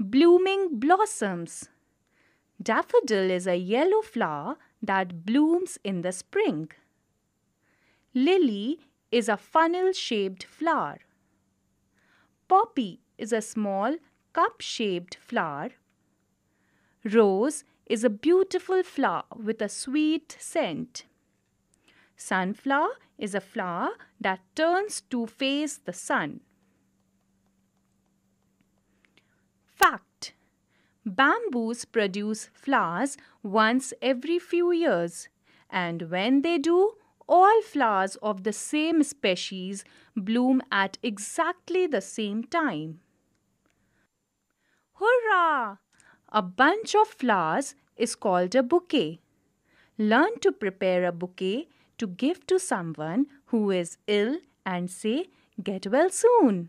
blooming blossoms. Daffodil is a yellow flower that blooms in the spring. Lily is a funnel shaped flower. Poppy is a small cup shaped flower. Rose is a beautiful flower with a sweet scent. Sunflower is a flower that turns to face the sun. Bamboos produce flowers once every few years, and when they do, all flowers of the same species bloom at exactly the same time. Hurrah! A bunch of flowers is called a bouquet. Learn to prepare a bouquet to give to someone who is ill and say, Get well soon.